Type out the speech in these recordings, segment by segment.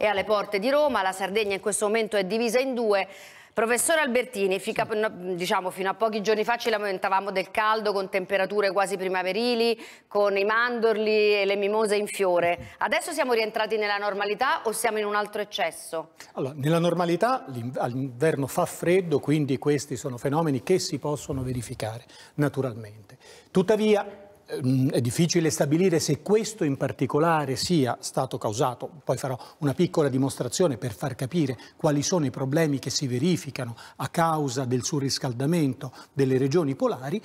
È alle porte di Roma, la Sardegna in questo momento è divisa in due. Professore Albertini, fica, diciamo, fino a pochi giorni fa ci lamentavamo del caldo con temperature quasi primaverili, con i mandorli e le mimose in fiore. Adesso siamo rientrati nella normalità o siamo in un altro eccesso? Allora, nella normalità l'inverno fa freddo, quindi questi sono fenomeni che si possono verificare naturalmente. Tuttavia Ehm, è difficile stabilire se questo in particolare sia stato causato, poi farò una piccola dimostrazione per far capire quali sono i problemi che si verificano a causa del surriscaldamento delle regioni polari,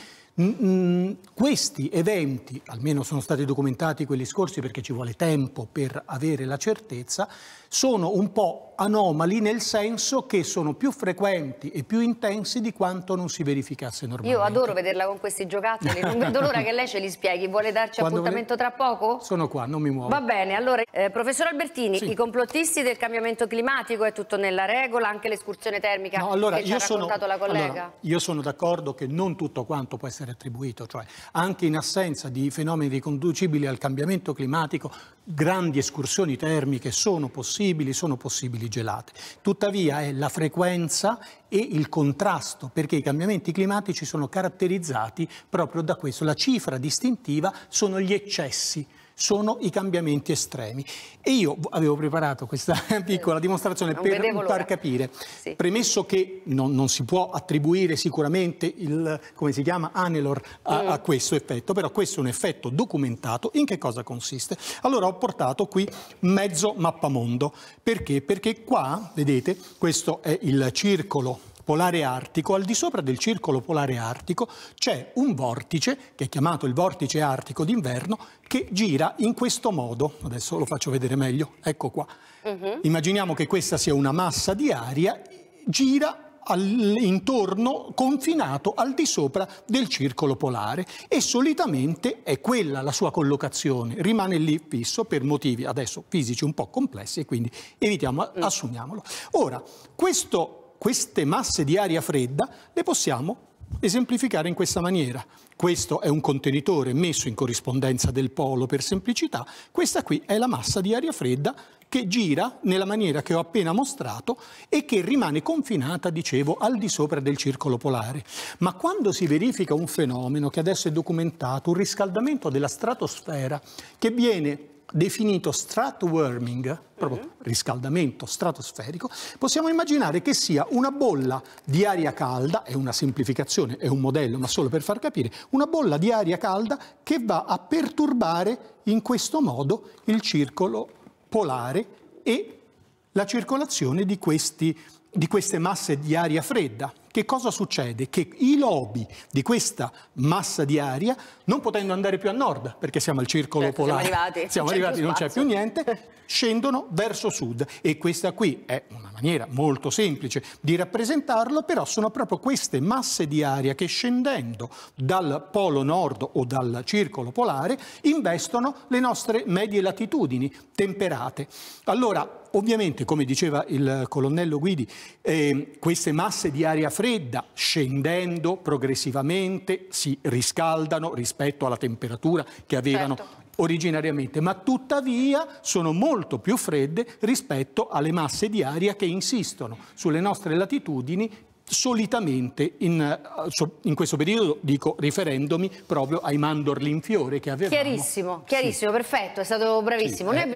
questi eventi, almeno sono stati documentati quelli scorsi perché ci vuole tempo per avere la certezza, sono un po' anomali nel senso che sono più frequenti e più intensi di quanto non si verificasse normalmente. Io adoro vederla con questi giocattoli, non vedo l'ora che lei ce li spieghi? Vuole darci Quando appuntamento vole... tra poco? Sono qua, non mi muovo. Va bene, allora, eh, professor Albertini, sì. i complottisti del cambiamento climatico è tutto nella regola, anche l'escursione termica no, allora, che ci ha raccontato sono... la collega? Allora, io sono d'accordo che non tutto quanto può essere attribuito, cioè anche in assenza di fenomeni riconducibili al cambiamento climatico grandi escursioni termiche sono possibili, sono possibili gelate. Tuttavia è la frequenza e il contrasto, perché i cambiamenti climatici sono caratterizzati proprio da questo. La cifra distintiva sono gli eccessi sono i cambiamenti estremi. E io avevo preparato questa piccola dimostrazione non per, far capire. Sì. Premesso che non, non, si può attribuire sicuramente il, come si chiama, Anelor a, mm. a, questo effetto, però questo è un effetto documentato. In che cosa consiste? Allora ho portato qui mezzo mappamondo. Perché? Perché qua, vedete, questo è il circolo polare artico, al di sopra del circolo polare artico c'è un vortice, che è chiamato il vortice artico d'inverno, che gira in questo modo. Adesso lo faccio vedere meglio, ecco qua. Uh mhm. -huh. Immaginiamo che questa sia una massa di aria, gira intorno, confinato al di sopra del circolo polare e solitamente è quella la sua collocazione, rimane lì fisso per motivi adesso fisici un po' complessi e quindi evitiamo, mm. assumiamolo. Ora, questo queste masse di aria fredda le possiamo esemplificare in questa maniera. Questo è un contenitore messo in corrispondenza del polo per semplicità, questa qui è la massa di aria fredda che gira nella maniera che ho appena mostrato e che rimane confinata, dicevo, al di sopra del circolo polare. Ma quando si verifica un fenomeno che adesso è documentato, un riscaldamento della stratosfera che viene definito stratworming, proprio mm-hmm. riscaldamento stratosferico, possiamo immaginare che sia una bolla di aria calda, è una semplificazione, è un modello, ma solo per far capire, una bolla di aria calda che va a perturbare in questo modo il circolo polare e la circolazione di, questi, di queste masse di aria fredda che cosa succede? Che i lobi di questa massa di aria, non potendo andare più a nord, perché siamo al circolo certo, polare, siamo arrivati, siamo arrivati non c'è più niente, scendono verso sud e questa qui è una maniera molto semplice di rappresentarlo, però sono proprio queste masse di aria che scendendo dal polo nord o dal circolo polare investono le nostre medie latitudini temperate. Allora, Ovviamente, come diceva il colonnello Guidi, eh, queste masse di aria fredda scendendo progressivamente si riscaldano rispetto alla temperatura che avevano certo originariamente, ma tuttavia sono molto più fredde rispetto alle masse di aria che insistono sulle nostre latitudini solitamente in, eh, in, questo periodo, dico riferendomi proprio ai mandorli in fiore che avevamo. Chiarissimo, chiarissimo, sì. perfetto, è stato bravissimo. Sì, eh.